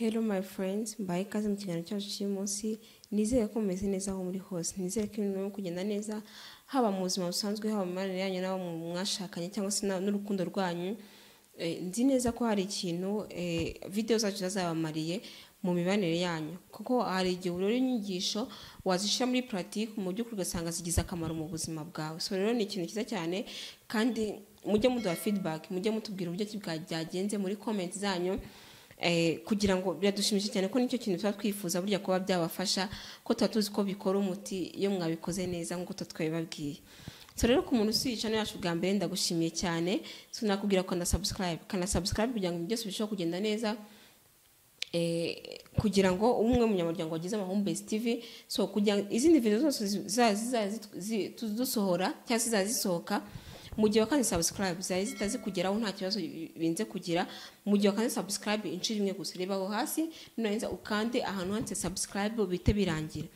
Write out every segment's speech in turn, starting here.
Hello my friends mbaye ikaze mu kiganiro cyacu cy'uyu munsi nizere ko mumeze neza aho muri hose nizere ko ibintu birimo kugenda neza haba mu buzima busanzwe haba mu mibanire yanyu n'abo mwashakanye cyangwa se n'urukundo rwanyu eh, nzi neza ko hari ikintu eh, video zacu zazabamariye mu mibanire yanyu kuko hari igihe urora inyigisho wazishyira muri puratike mu by'ukuri ugasanga zigize akamaro mu buzima bwawe so rero ni ikintu cyiza cyane kandi mujye muduha feedback mujye mutubwira uburyo byagenze muri komenti zanyu Eh, kugira ngo biradushimishije cyane ko nicyo kintu tuba twifuza burya kuba byabafasha ko tuba tuzi ko bikora umuti iyo mwabikoze neza nk'uko twabibabwiye so rero ku muntu usiyica yacu bwa mbere ndagushimiye cyane sinakubwira ko ndasabusikayibe kanasabusikayibe kugira ngo ibintu byose birusheho kugenda neza eh, kugira ngo umwe mu nyamuryango wagize amahumbezi tv so kugira ngo izindi video zose zizaza dusohora cyangwa se zizazisohoka mu gihe wakanze subscribe zari zitazi kugeraho nta kibazo binze kugira mu gihe wakanze subscribe inshuro imwe gusa reba hasi nurangiza ukande ahantu handitse subscribe bite birangira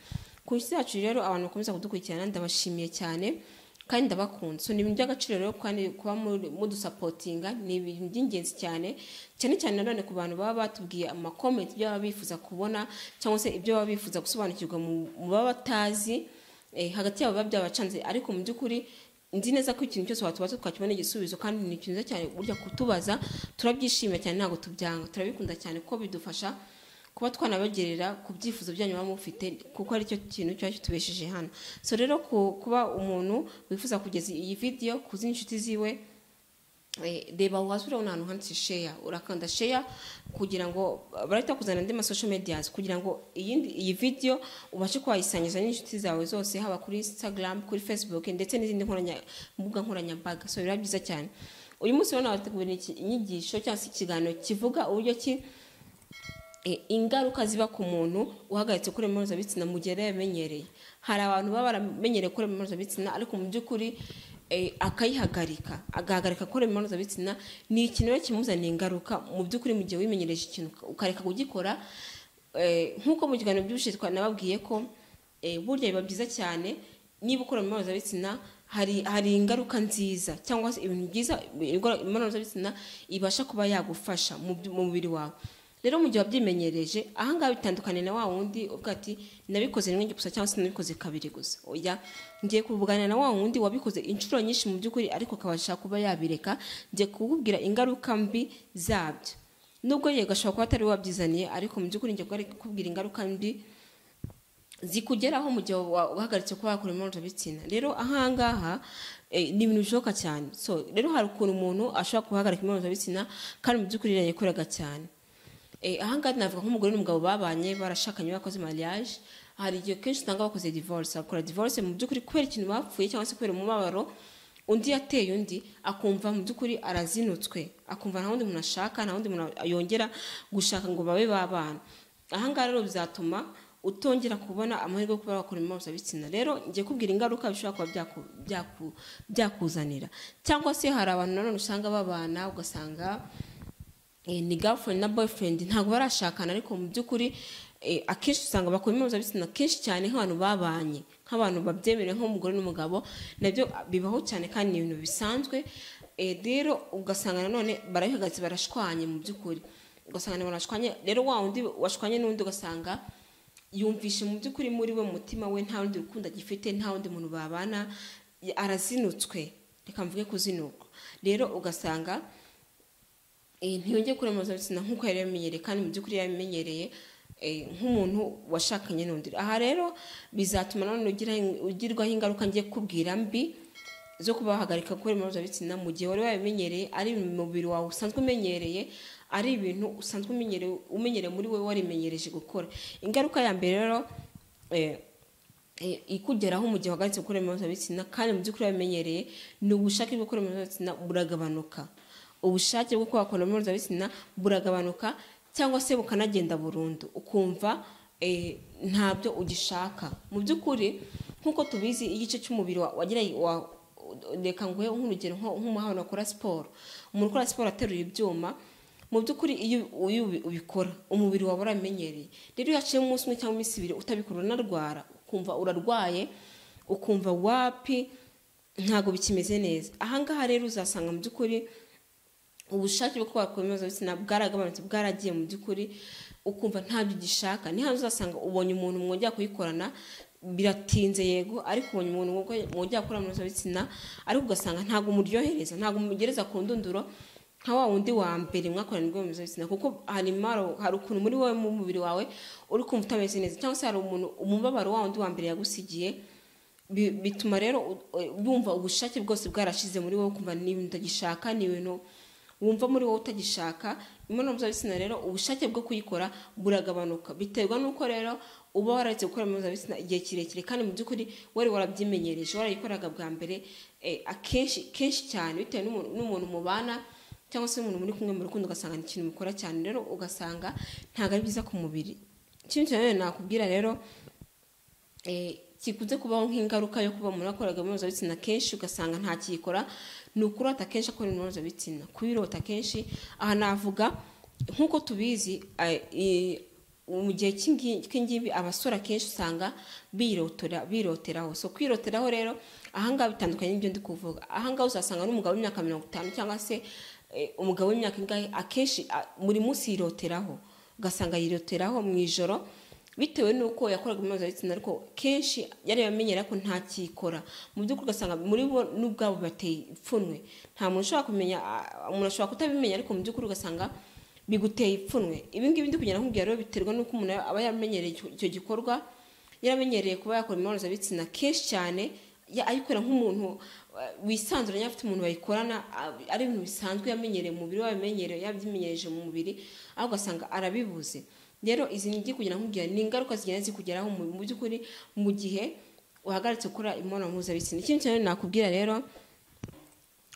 ku isi yacu rero abantu bakomeza kudukurikirana ndabashimiye cyane kandi ndabakunze so ni ibintu by'agaciro rero kandi kuba mudusapotinga ni ibintu by'ingenzi cyane cyane cyane nanone ku bantu baba batubwiye amakomenti ibyo baba bifuza kubona cyangwa se ibyo baba bifuza gusobanukirwa mu baba batazi eh, hagati yabo biba byabacanze ariko mu by'ukuri nzi neza ko ikintu cyose watubaza twakibona igisubizo kandi ni cyiza cyane burya kutubaza turabyishimira cyane ntabwo tubyanga turabikunda cyane kuko bidufasha kuba twanabagerera ku byifuzo byanyu baba mufite kuko aricyo kintu cyaba kitubesheje hano so rero kuba umuntu wifuza kugeza iyi videwo ku z'inshuti ziwe Eh, reba wazure ahantu handitse sheya urakanda sheya kugira ngo barahita kuzana andi masosho mediyazi kugira ngo iyi vidiyo ubashe kuhayisangiza n'inshuti zawe zose haba kuri instagram kuri facebook ndetse n'izindi mbuga nkoranyambaga so biba byiza cyane uyu munsi rero nabategurira inyigisho cyangwa se ikiganiro kivuga uburyo ki eh, ingaruka ziba ku muntu uhagaritse kuri mpuzabitsina mu gihe yari yamenyereye hari abantu baba baramenyereye kuri mpuzabitsina ariko mu by'ukuri E, akayihagarika agahagarika ko mpuzabitsina ni ikintu rero kimuzaniye ingaruka mu by'ukuri mu gihe wimenyereje ikintu ukareka kugikora e, nk'uko mu biganiro by'ubushize nababwiye ko e, burya biba byiza cyane niba ukora imibonano mpuzabitsina hari ingaruka nziza cyangwa se ibintu byiza imibonano mpuzabitsina ibasha kuba yagufasha mu mubiri wawe rero mu gihe wabyimenyereje ahangaha bitandukanye na wa wundi ubwo ati nabikoze rimwe gusa cyangwa se nabikoze kabiri gusa oya ngiye kuvugana na wa wundi wabikoze inshuro nyinshi mu by'ukuri ariko akabasha kuba yabireka ngiye kukubwira ingaruka mbi zabyo nubwo yego ashobora kuba atari wabyizaniye ariko mu by'ukuri ngiye kukubwira ingaruka mbi zikugeraho mu gihe uhagaritse kuba wakora imibonano bitsina rero ahangaha eh, ni ibintu bishoboka cyane so rero hari ukuntu umuntu ashobora kuba yahagarika imibonano bitsina kandi mu by'ukuri yayikoraga cyane Eh, ahangaha navuga nk'umugore n'umugabo babanye barashakanye bakoze mariage hari igihe kenshi usanga bakoze divorce bakora divorce mu by'ukuri kubera ikintu bapfuye cyangwa se kubera umubabaro undi yateye undi akumva mu by'ukuri arazinutswe akumva nta wundi muntu ashaka nta wundi muntu yongera gushaka ngo babe babana ahangaha rero bizatuma utongera kubona amahirwe yo kuba wakora imibonano mpuzabitsina rero ngiye kubwira ingaruka bishobora kuba byakuzanira cyangwa se hari abantu nanone usanga babana ugasanga Eh, ni girlfriend na boyfriend ntabwo barashakana ariko mu by'ukuri eh, akenshi usanga bakora imibonano mpuzabitsina kenshi cyane nk'abantu babanye nk'abantu babyemerewe nk'umugore n'umugabo nabyo bibaho cyane kandi ni ibintu bisanzwe eh, rero ugasanga nanone barabihagaritse barashwanye mu by'ukuri ugasanga barashwanye rero wa wundi washwanye n'undi ugasanga yumvishe mu by'ukuri muri we mutima we nta wundi rukundo agifite nta wundi muntu babana arazinutswe reka mvuge kuzinukwa rero ugasanga Eh, ntiyongeye kurema mpuzabitsina nk'uko yari yamenyereye kandi mu by'ukuri yamenyereye eh, nk'umuntu washakanye n'undi aha rero bizatuma nanone ugirwaho ingaruka ngiye kubwira mbi zo kuba wahagarika gukora imibonano mu gihe wari wabimenyereye ari umubiri wawe usanzwe umenyereye ari ibintu usanzwe umenyereye muri wowe warimenyereje gukora ingaruka ya mbere rero eh, ikugeraho mu gihe uhagaritse gukora imibonano kandi mu by'ukuri wabimenyereye ni ubushake bwo gukora imibonano buragabanuka ubushake bwo kubaka imibonano mpuzabitsina buragabanuka cyangwa se bukanagenda burundu ukumva eh, ntabyo ugishaka mu by'ukuri nk'uko tubizi igice cy'umubiri wagira reka nguhe nk'urugero nk'umuhanda wakora siporo umuntu ukora siporo aterura ibyuma mu by'ukuri iyo ubikora umubiri wawe uramenyereye rero iyo haciyemo umunsi umwe cyangwa iminsi ibiri utabikora unarwara ukumva urarwaye ukumva wapi ntabwo bikimeze neza ahangaha rero uzasanga mu by'ukuri ubushake bwo wakomeza ibitsina bwaragabanutse bwaragiye mu by'ukuri ukumva ntabyo ugishaka niho uzasanga ubonye umuntu mwongera kuyikorana biratinze yego ariko ubonye umuntu mwongera gukorana mpuzabitsina ariko ugasanga ntabwo umuryohereza ntabwo umugereza ku ndunduro nka wa wundi wa mbere mwakorana imibonano mpuzabitsina kuko hari hari ukuntu muri wowe mu mubiri wawe uri kumva utameze neza cyangwa se hari umuntu umubabaro wa wundi wa mbere yagusigiye bituma rero bumva e, ubushake bwose bwarashize muri wowe kumva niba ndagishaka ni ibintu wumva muri wowe utagishaka imibonano mpuzabitsina rero ubushake bwo kuyikora buragabanuka biterwa n'uko rero uba wararetse gukora imibonano mpuzabitsina igihe kirekire kandi mu by'ukuri wari warabyimenyereje warayikoraga bwa mbere eh, akenshi kenshi cyane bitewe n'umuntu mubana cyangwa se umuntu muri kumwe mu rukundo ugasanga ni ikintu mukora cyane rero ugasanga ntabwo ari byiza ku mubiri ikindi kintu nakubwira rero eh, kikunze kubaho nk'ingaruka yo kuba umuntu akora gahunda mpuzabitsina kenshi ugasanga ntakiyikora ni ukurota kenshi akora imibonano mpuzabitsina kubirota kenshi aha navuga nk'uko tubizi mu gihe cy’ingibi abasore akenshi usanga biroteraho so kwiroteraho rero ahangaha bitandukanye n'ibyo ndi kuvuga ahangaha uzasanga n'umugabo w'imyaka mirongo itanu cyangwa se e, umugabo w'imyaka ingahe akenshi buri munsi yiroteraho ugasanga yiroteraho mu ijoro bitewe n'uko yakoraga mpuzabitsina ariko kenshi yari yamenyera ko ntakikora mu by'ukuri ugasanga muri bo n'ubwabo bateye ipfunwe nta muntu ushobora kumenya umuntu ashobora kutabimenya ariko mu by'ukuri ugasanga biguteye ipfunwe ibi ngibi ndi kugenda nkubwira rero biterwa n'uko umuntu aba yamenyereye icyo gikorwa yaramenyereye kuba yakora imibonano bitsina kenshi cyane ayikorera nk'umuntu wisanzuranya afite umuntu bayikorana ari ibintu bisanzwe yamenyereye umubiri we yamenyereye yabyimenyereje mu mubiri aho ugasanga arabibuze rero izi ngiye kugera nkubwira ni ingaruka zigenda zikugeraho mu by'ukuri mu gihe uhagaritse gukora imibonano mpuzabitsina ikindi kintu nakubwira rero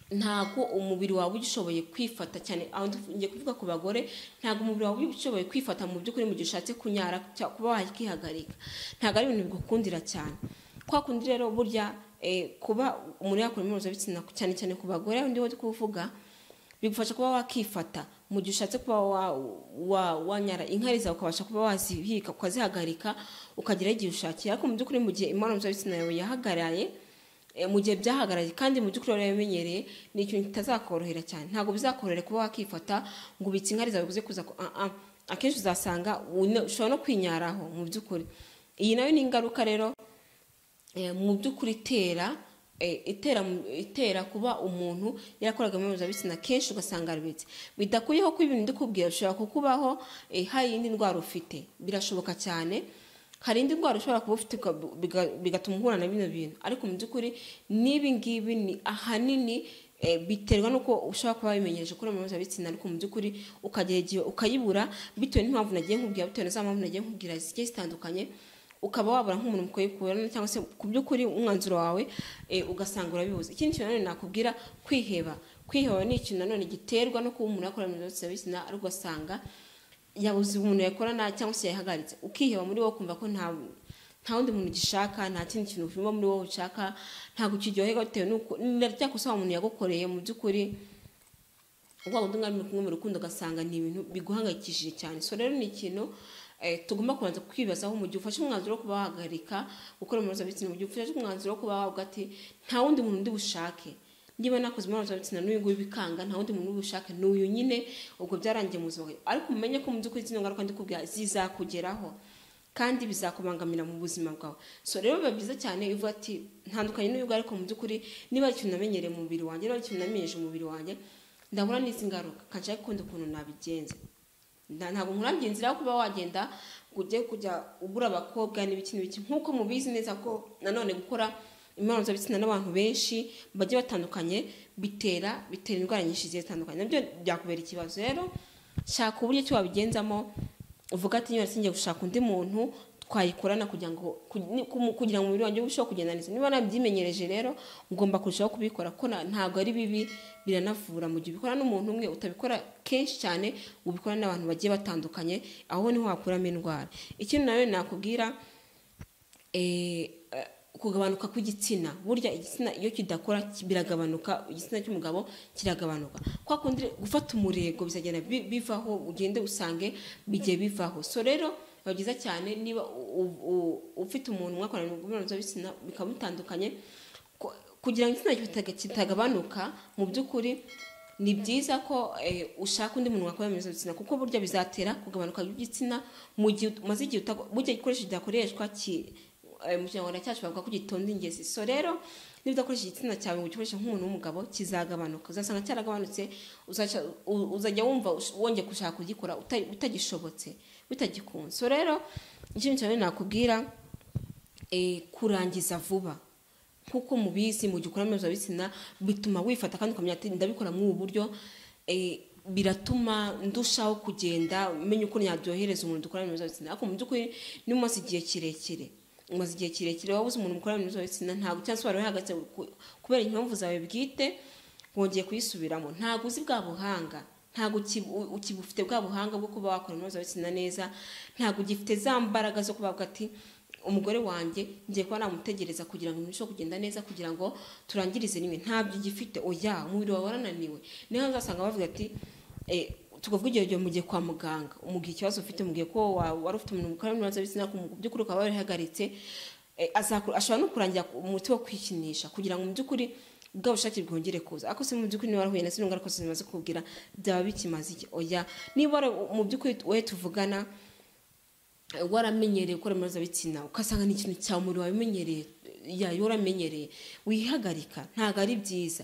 ntabwo umubiri wawe ugishoboye kwifata cyane aho ngiye kuvuga ku bagore ntabwo umubiri wawe ugishoboye kwifata mu by'ukuri mu gihe ushatse kunyara kuba wakihagarika ntabwo ari ibintu bigukundira cyane kwa kundi rero burya eh, kuba umuntu yakora imibonano mpuzabitsina cyane cyane ku bagore undi wo kuvuga bigufasha kuba wakifata mu gihe ushatse kuba wanyara inkari zawe ukabasha kuba wazibika ukazihagarika ukageraho igihe ushakiye ariko mu by'ukuri mu gihe imibonano mpuzabitsina yawe yahagaraye eh, mu gihe byahagarariye kandi mu by'ukuri wamenyereye ni ikintu kitazakorohera cyane ntabwo bizakorohera kuba wakifata ngo ubitse inkari zawe uze kuza akenshi uzasanga ushobora no kwinyaraho mu by'ukuri iyi nayo ni ingaruka rero eh, mu by'ukuri itera Eh, itera itera kuba umuntu yarakoraga imibonano kenshi ugasanga arabitse bidakuyeho ko ibintu ndikubwira bishobora kukubaho eh, hari indi ndwara ufite birashoboka cyane hari indi ndwara ushobora kuba ufite bigatuma uhura na bino bintu ariko mu by'ukuri n'ibi ngibi ni ahanini eh, biterwa n'uko ushobora kuba wimenyereje ko uri bitsina ariko mu by'ukuri ukagera igihe ukayibura bitewe n'impamvu nagiye nkubwira bitewe n'izo mpamvu nagiye nkubwira zigiye zitandukanye ukaba wabura nk'umuntu mukwiye cyangwa se ku by'ukuri umwanzuro wawe eh, ugasanga urabibuze ikindi kintu nanone nakubwira kwiheba kwiheba ni ikintu nanone giterwa no kuba umuntu yakora muri serivisi na ugasanga yabuze umuntu yakora nabi cyangwa se yahagaritse ukiheba muri wowe ukumva ko nta nta wundi muntu ugishaka nta kindi kintu uvimo muri wowe ushaka ntabwo ukiryohera bitewe n'uko ryakosa umuntu yagukoreye mu by'ukuri waba undi mwari kumwe mu rukundo ugasanga ni ibintu biguhangayikishije cyane so rero ni ikintu Eh, tugomba kubanza kwibazaho mu gihe ufashe umwanzuro wo kuba wahagarika gukora imibonano mu gihe ufashe umwanzuro wo kuba wahabwa ati nta wundi muntu undi bushake niba nakoze imibonano mpuzabitsina n'uyu nguyu bikanga nta wundi muntu ubushake ni nyine ubwo byarangiye mu buzima bwawe ariko umenye ko mu by'ukuri zino ngaruka ndikubwira zizakugeraho kandi bizakubangamira mu buzima bwawe so rero biba byiza cyane iyo uvuga ati ntandukanye n'uyu ariko mu by'ukuri niba ari ikintu namenyereye umubiri wanjye niba ari ikintu namenyeje umubiri wanjye ndabona n'izi ngaruka kandi nshaka ukuntu nabigenza ntabwo nkurambiye inzira yo kuba wagenda ngo ujye kujya ugura abakobwa n'ibiki n'ibiki nk'uko mubizi neza ko nanone gukora imibonano mpuzabitsina n'abantu benshi bagiye batandukanye bitera bitera indwara nyinshi zigiye zitandukanye nabyo byakubera ikibazo rero shaka uburyo icyo wabigenzamo uvuga ati niba singiye gushaka undi muntu twayikorana kugira ngo kugira ngo umubiri wanjye urusheho kugenda neza niba nabyimenyereje rero ugomba kurushaho kubikora kuko ntabwo ari bibi biranavura mu gihe ubikora n'umuntu umwe utabikora kenshi cyane ubikora n'abantu bagiye batandukanye aho niho wakuramo indwara ikindi nawe nakubwira eh, eh, kugabanuka kw'igitsina burya igitsina iyo kidakora biragabanuka igitsina cy'umugabo kiragabanuka kwa kundi gufata umurego bizagenda bivaho ugende usange bigiye bivaho so rero biba byiza cyane niba ufite umuntu mwakorana imibonano mpuzabitsina bikaba bitandukanye kugira ngo igitsina kitagabanuka mu by'ukuri ni byiza ko eh, ushaka undi muntu wakorana imibonano mpuzabitsina kuko burya bizatera kugabanuka kw'igitsina mu gihe umaze igihe burya igikoresho eh, mu kinyarwanda cyacu bavuga ko gitonda ingezi so rero niba udakoresha igitsina cyawe ngo ugikoreshe nk'umuntu w'umugabo kizagabanuka uzasanga cyaragabanutse uzajya wumva wongeye gushaka kugikora utagishobotse bitagikunze rero ikindi cyane nakubwira eh, kurangiza vuba nk'uko mubizi mu gihe ukora mpuzabitsina bituma wifata kandi ukamenya ati ndabikora muri ubu buryo eh, biratuma ndushaho kugenda menya uko nyaryohereza umuntu dukora mpuzabitsina ariko mu by'ukuri n'umunsi igihe kirekire umaze igihe kirekire waba uzi umuntu mukora mpuzabitsina ntabwo cyangwa se wari wihagaritse kubera impamvu zawe bwite wongeye kuyisubiramo ntabwo uzi bwa buhanga ntabwo ukibufite bwa buhanga bwo kuba wakora imibonano neza ntabwo ugifite za mbaraga zo kubavuga ati umugore wanjye ngiye kuba namutegereza kugira ngo ibintu kugenda neza kugira ngo turangirize rimwe ntabyo ugifite oya umubiri wawe warananiwe niyo uzasanga bavuga ati eh, tukavuga igihe gihe kwa muganga umugihe ikibazo ufite mugihe ko wari ufite umuntu mukora imibonano mpuzabitsina mu by'ukuri ukaba warihagaritse eh, ashobora no kurangira umuti wo kwikinisha kugira ngo mu by'ukuri bwa bushake bwongere kuza ako si mu by'ukuri niba warahuye na zino ngaruka zimaze kubwira byaba bikimaze iki oya niba mu by'ukuri we tuvugana waramenyereye gukora imibonano ugasanga ni ikintu cya mubiri wabimenyereye yayo waramenyereye wihagarika ntabwo ari byiza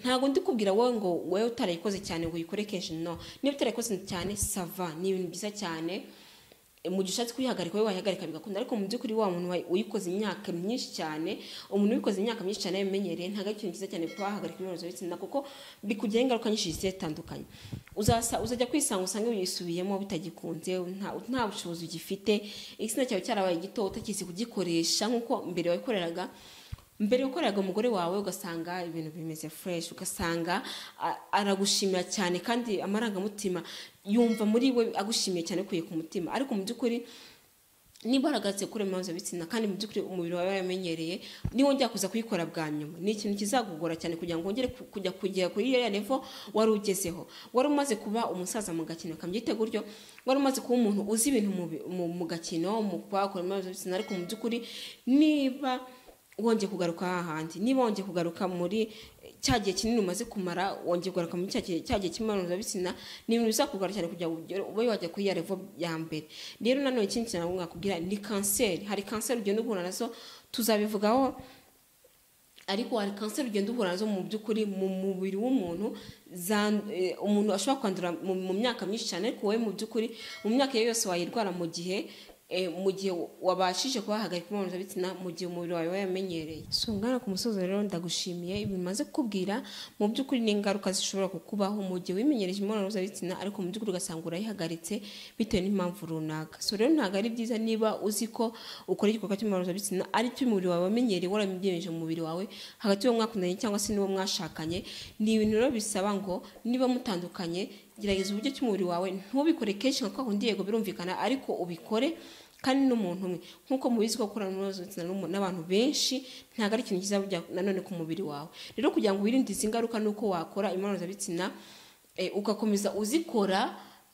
ntabwo ndi kubwira wowe ngo wowe utarayikoze cyane ngo uyikore kenshi no niba utarayikoze cyane sava ni ibintu byiza cyane mu gihe ushatse kuyihagarika wowe wayihagarika bigakunda ariko mu by'ukuri wa muntu uyikoze imyaka myinshi cyane umuntu uyikoze imyaka myinshi cyane yabimenyereye ntabwo ari ikintu cyiza cyane kuba wahagarika imibonano mpuzabitsina kuko bikugiraho ingaruka nyinshi zigiye zitandukanye uzajya kwisanga usanga wisubiyemo bitagikunze nta bushobozi ugifite igitsina cyawe cyarabaye gito utakizi kugikoresha nk'uko mbere wakoreraga. mbere ukoreraga umugore wawe ugasanga ibintu bimeze fureshi ugasanga aragushimira cyane kandi amarangamutima yumva muri we agushimiye cyane kuye ku mutima ariko mu by'ukuri niba waragatse kuri mpuzabitsina kandi mu by'ukuri umubiri wawe waramenyereye njya kuza kuyikora bwa nyuma ni ikintu kizagugora cyane kugira ngo wongere kujya kugera kuri iyo revo wari ugezeho wari umaze kuba umusaza mu gakino kabyite gutyo wari umaze kuba umuntu uzi ibintu mu gakino mu kuba wakora mpuzabitsina ariko mu by'ukuri niba wongeye kugaruka hahandi niba wongeye kugaruka muri cya gihe kinini umaze kumara wongeye kugaruka muri cya gihe cy'imibonano ni ibintu bizakugora cyane kugira ngo ube wajya kuri ya revo ya mbere rero nanone ikindi kintu mwakubwira ni kanseri hari kanseri ugenda uhura nazo tuzabivugaho ariko hari kanseri ugenda uhura nazo mu by'ukuri mu mubiri w'umuntu eh, umuntu ashobora kwandura mu myaka myinshi cyane ariko wowe mu by'ukuri mu myaka ye yose wayirwara mu gihe Eh, mu gihe wabashije kuba hagarika imibonano bitsina mu gihe umubiri wawe wayamenyereye si ku musozi rero ndagushimiye bimaze kukubwira mu by'ukuri n'ingaruka zishobora kukubaho mu gihe wimenyereje imibonano mpuzabitsina ariko mu by'ukuri ugasanga urayihagaritse bitewe n'impamvu runaka so rero ntabwo ari byiza niba uzi ko ukora igikorwa cy'imibonano mpuzabitsina ari cyo umubiri wawe wamenyereye warabibyemeje mu mubiri wawe hagati y'uwo mwakundanye cyangwa se n'uwo mwashakanye ni ibintu rero bisaba ngo niba mutandukanye gerageza uburyo cy'umubiri wawe ntubikore kenshi nka kundi yego birumvikana ariko ubikore kandi n'umuntu umwe nk'uko mubizi ko gukorana n'abantu benshi ntabwo ari ikintu cyiza nanone ku mubiri wawe rero kugira ngo wirinde izi ngaruka n'uko wakora imibonano mpuzabitsina eh, ugakomeza uzikora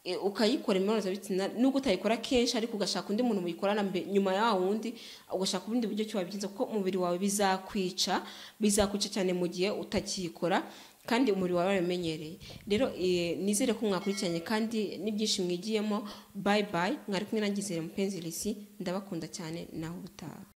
eh, ukayikora imibonano mpuzabitsina nubwo utayikora kenshi ariko ugashaka undi muntu muyikorana nyuma ya wundi ugashaka ubundi buryo ki wabigenza kuko umubiri wawe bizakwica bizakwica cyane mu gihe utakiyikora kandi umuriro wawe waramenyereye rero e, nizere ko mwakurikiranye kandi n'ibyinshi mwigiyemo bayi bayi mwari kumwe na mupenzi risi ndabakunda cyane naho ubutaha